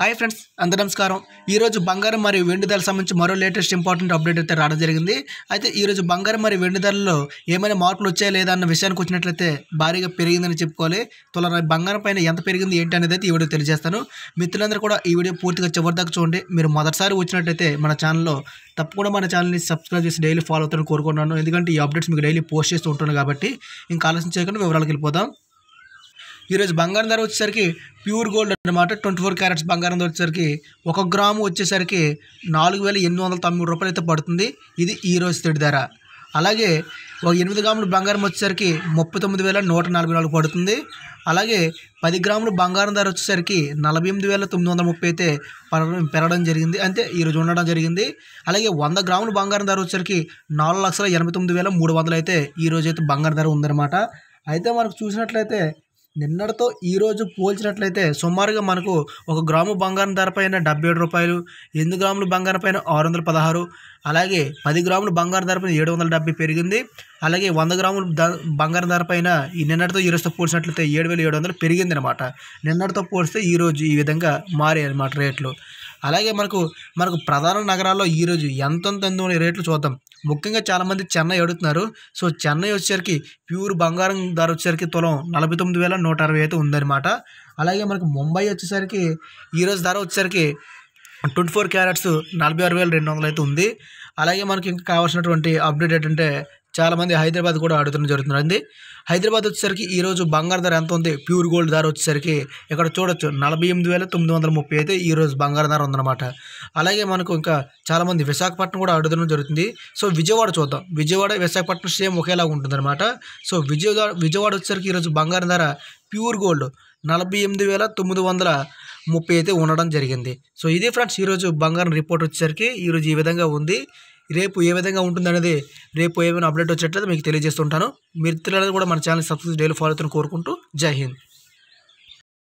hi friends అందరూ నమస్కారం ఈరోజు బంగారం మరియు వెండి ధరల సంబంధించి మరో లేటెస్ట్ ఇంపార్టెంట్ అప్డేట్ అయితే రావడం జరిగింది అయితే ఈరోజు బంగారం మరియు వెండి ధరల్లో ఏమైనా మార్పులు వచ్చాయా లేదా అన్న విషయానికి వచ్చినట్లయితే భారీగా పెరిగిందని చెప్పుకోవాలి తుల బంగారం పైన ఎంత పెరిగింది ఏంటి అనేది అయితే ఈ వీడియో తెలియజేస్తాను మిత్రులందరూ కూడా ఈ వీడియో పూర్తిగా చివరిదాకా చూడండి మీరు మొదటిసారి వచ్చినట్లయితే మన ఛానల్లో తప్పకుండా మన ఛానల్ని సబ్స్క్రైబ్ చేసి డైలీ ఫాలో అవుతారని కోరుకుంటున్నాను ఎందుకంటే ఈ అప్డేట్స్ మీకు డైలీ పోస్ట్ చేస్తూ ఉంటాను కాబట్టి ఇంకా ఆలోచన చేయకుండా వివరాలకు వెళ్ళిపోదాం ఈరోజు బంగారం ధర వచ్చేసరికి ప్యూర్ గోల్డ్ అనమాట ట్వంటీ ఫోర్ క్యారెట్స్ బంగారం ధర వచ్చేసరికి ఒక గ్రాము వచ్చేసరికి నాలుగు వేల ఎనిమిది వందల తొంభై రూపాయలు అయితే పడుతుంది ఇది ఈరోజు రోజు తెడి ధర అలాగే ఒక ఎనిమిది గ్రాములు బంగారం వచ్చేసరికి ముప్పై తొమ్మిది వేల నూట నలభై నాలుగు పడుతుంది అలాగే పది గ్రాములు బంగారం ధర వచ్చేసరికి నలభై ఎనిమిది వేల తొమ్మిది వందల ముప్పై అయితే పెరగడం జరిగింది అంటే ఈరోజు ఉండడం జరిగింది అలాగే వంద గ్రాములు బంగారం ధర వచ్చేసరికి నాలుగు లక్షల ఎనభై తొమ్మిది వేల మూడు వందలు అయితే ఈరోజు అయితే బంగారం ధర ఉందన్నమాట అయితే మనకు చూసినట్లయితే నిన్నటితో ఈరోజు పోల్చినట్లయితే సుమారుగా మనకు ఒక గ్రాము బంగారం ధర పైన డెబ్బై ఏడు రూపాయలు ఎనిమిది గ్రాముల బంగారం పైన ఆరు వందల పదహారు అలాగే పది గ్రాముల బంగారం ధర పైన ఏడు వందల డెబ్బై పెరిగింది అలాగే వంద గ్రాముల బంగారం ధర పైన ఈ నిన్నటితో ఈరోజుతో పోల్చినట్లయితే ఏడు వేల ఏడు వందలు పెరిగింది అనమాట నిన్నటితో పోలిస్తే ఈరోజు ఈ విధంగా మారాయి అనమాట రేట్లు అలాగే మనకు మనకు ప్రధాన నగరాల్లో ఈరోజు ఎంతెంత రేట్లు చూద్దాం ముఖ్యంగా చాలామంది చెన్నై అడుగుతున్నారు సో చెన్నై వచ్చేసరికి ప్యూర్ బంగారం ధర వచ్చేసరికి తులం నలభై తొమ్మిది వేల నూట అరవై అయితే ఉందన్నమాట అలాగే మనకు ముంబై వచ్చేసరికి ఈరోజు ధర వచ్చేసరికి ట్వంటీ ఫోర్ క్యారెట్స్ నలభై ఆరు వేల రెండు వందలు అయితే ఉంది అలాగే మనకి ఇంకా కావాల్సినటువంటి అప్డేట్ ఏంటంటే చాలామంది హైదరాబాద్ కూడా ఆడుతున్న జరుగుతున్నది హైదరాబాద్ వచ్చేసరికి ఈరోజు బంగారు ధర ఎంత ఉంది ప్యూర్ గోల్డ్ ధర వచ్చేసరికి ఇక్కడ చూడొచ్చు నలభై ఎనిమిది వేల తొమ్మిది వందల ముప్పై అయితే ఈరోజు బంగారు ధర ఉందన్నమాట అలాగే మనకు ఇంకా చాలామంది విశాఖపట్నం కూడా అడుగుదడం జరుగుతుంది సో విజయవాడ చూద్దాం విజయవాడ విశాఖపట్నం సేమ్ ఒకేలాగా ఉంటుందన్నమాట సో విజయవాడ విజయవాడ వచ్చేసరికి ఈరోజు బంగారం ధర ప్యూర్ గోల్డ్ నలభై ఎనిమిది వేల తొమ్మిది వందల ముప్పై అయితే ఉండడం జరిగింది సో ఇదే ఫ్రెండ్స్ ఈరోజు బంగారం రిపోర్ట్ వచ్చేసరికి ఈరోజు ఈ విధంగా ఉంది రేపు ఏ విధంగా ఉంటుందనేది రేపు ఏమైనా అప్డేట్ వచ్చేట్లయితే మీకు తెలియజేస్తుంటాను మీరు కూడా మన ఛానల్ సబ్స్క్రైబ్ డైలీ ఫాలో అవుతున్న కోరుకుంటూ జై హింద్